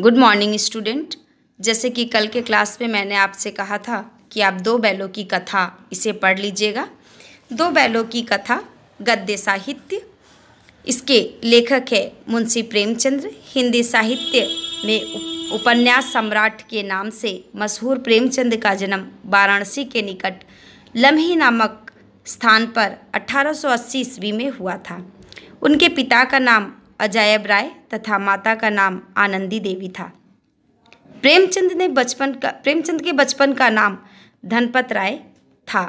good morning student जैसे कि कल के क्लास में मैंने आपसे कहा था कि आप दो बैलों की कथा इसे पढ़ लीजिएगा दो बैलों की कथा गद्य साहित्य इसके लेखक है मुंशी प्रेमचंद्र हिंदी साहित्य में उपन्यास सम्राट के नाम से मशहूर प्रेमचंद का जन्म वाराणसी के निकट लम्ही नामक स्थान पर 1880 ईस्वी में हुआ था उनके पिता का नाम अजायब राय तथा माता का नाम आनंदी देवी था प्रेमचंद ने बचपन का प्रेमचंद के बचपन का नाम धनपत राय था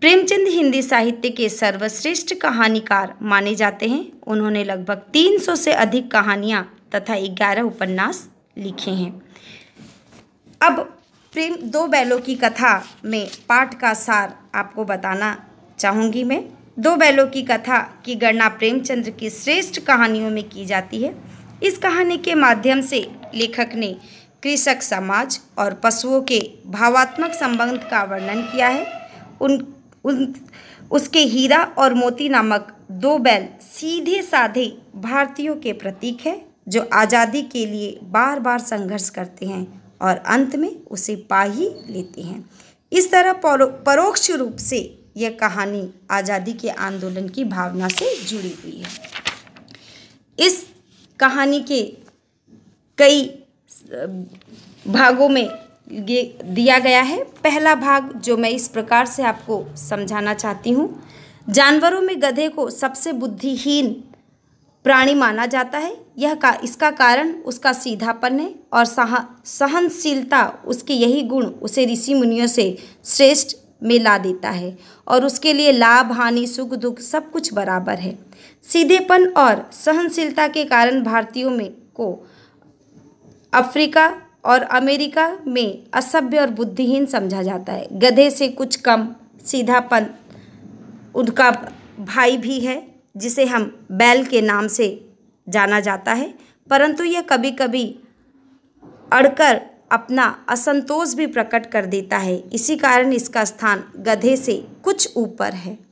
प्रेमचंद हिंदी साहित्य के सर्वश्रेष्ठ कहानीकार माने जाते हैं उन्होंने लगभग 300 से अधिक कहानियाँ तथा 11 उपन्यास लिखे हैं अब प्रेम दो बैलों की कथा में पाठ का सार आपको बताना चाहूँगी मैं दो बैलों की कथा की गणना प्रेमचंद्र की श्रेष्ठ कहानियों में की जाती है इस कहानी के माध्यम से लेखक ने कृषक समाज और पशुओं के भावात्मक संबंध का वर्णन किया है उन उन उसके हीरा और मोती नामक दो बैल सीधे साधे भारतीयों के प्रतीक हैं जो आज़ादी के लिए बार बार संघर्ष करते हैं और अंत में उसे पा ही लेते हैं इस तरह परोक्ष रूप से यह कहानी आज़ादी के आंदोलन की भावना से जुड़ी हुई है इस कहानी के कई भागों में ये दिया गया है पहला भाग जो मैं इस प्रकार से आपको समझाना चाहती हूँ जानवरों में गधे को सबसे बुद्धिहीन प्राणी माना जाता है यह का इसका कारण उसका सीधापन है और सह सहनशीलता उसके यही गुण उसे ऋषि मुनियों से श्रेष्ठ मिला देता है और उसके लिए लाभ हानि सुख दुख सब कुछ बराबर है सीधेपन और सहनशीलता के कारण भारतीयों में को अफ्रीका और अमेरिका में असभ्य और बुद्धिहीन समझा जाता है गधे से कुछ कम सीधापन उनका भाई भी है जिसे हम बैल के नाम से जाना जाता है परंतु यह कभी कभी अड़कर अपना असंतोष भी प्रकट कर देता है इसी कारण इसका स्थान गधे से कुछ ऊपर है